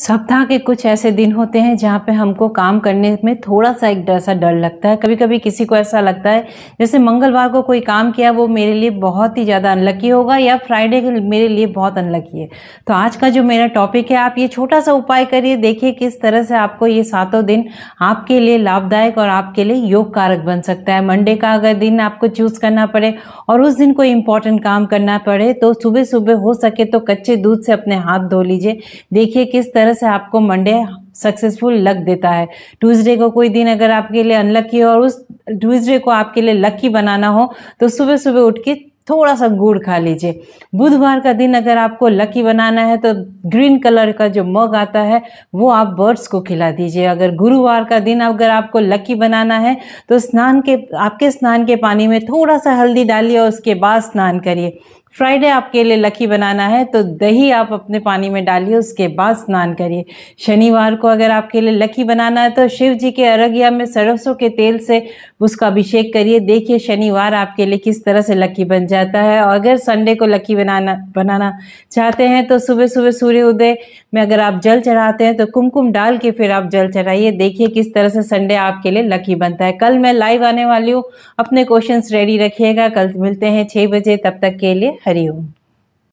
सप्ताह के कुछ ऐसे दिन होते हैं जहाँ पे हमको काम करने में थोड़ा सा एक ऐसा डर लगता है कभी कभी किसी को ऐसा लगता है जैसे मंगलवार को कोई काम किया वो मेरे लिए बहुत ही ज़्यादा अनलकी होगा या फ्राइडे मेरे लिए बहुत अनलकी है तो आज का जो मेरा टॉपिक है आप ये छोटा सा उपाय करिए देखिए किस तरह से आपको ये सातों दिन आपके लिए लाभदायक और आपके लिए योग कारक बन सकता है मंडे का अगर दिन आपको चूज़ करना पड़े और उस दिन कोई इंपॉर्टेंट काम करना पड़े तो सुबह सुबह हो सके तो कच्चे दूध से अपने हाथ धो लीजिए देखिए किस तरह तरह से आपको मंडे सक्सेसफुल लक देता है ट्यूसडे को कोई दिन अगर आपके लिए अनलक्की हो और उस ट्यूसडे को आपके लिए लक्की बनाना हो तो सुबह सुबह उठ के थोड़ा सा गुड़ खा लीजिए बुधवार का दिन अगर आपको लकी बनाना है तो ग्रीन कलर का जो मग आता है वो आप बर्ड्स को खिला दीजिए अगर गुरुवार का दिन अगर आपको लकी बनाना है तो स्नान के आपके स्नान के पानी में थोड़ा सा हल्दी डालिए और उसके बाद स्नान करिए फ्राइडे आपके लिए लकी बनाना है तो दही आप अपने पानी में डालिए उसके बाद स्नान करिए शनिवार को अगर आपके लिए लकी बनाना है तो शिव जी के अर्घ में सरसों के तेल से उसका अभिषेक करिए देखिए शनिवार आपके लिए किस तरह से लकी बन जाता है और अगर संडे को लकी बनाना बनाना चाहते हैं तो सुबह सुबह सूर्य उदय में अगर आप जल चढ़ाते हैं तो कुमकुम डाल के फिर आप जल चढ़ाइए देखिए किस तरह से संडे आपके लिए लकी बनता है कल मैं लाइव आने वाली हूँ अपने क्वेश्चन रेडी रखिएगा कल मिलते हैं छः बजे तब तक के लिए frio.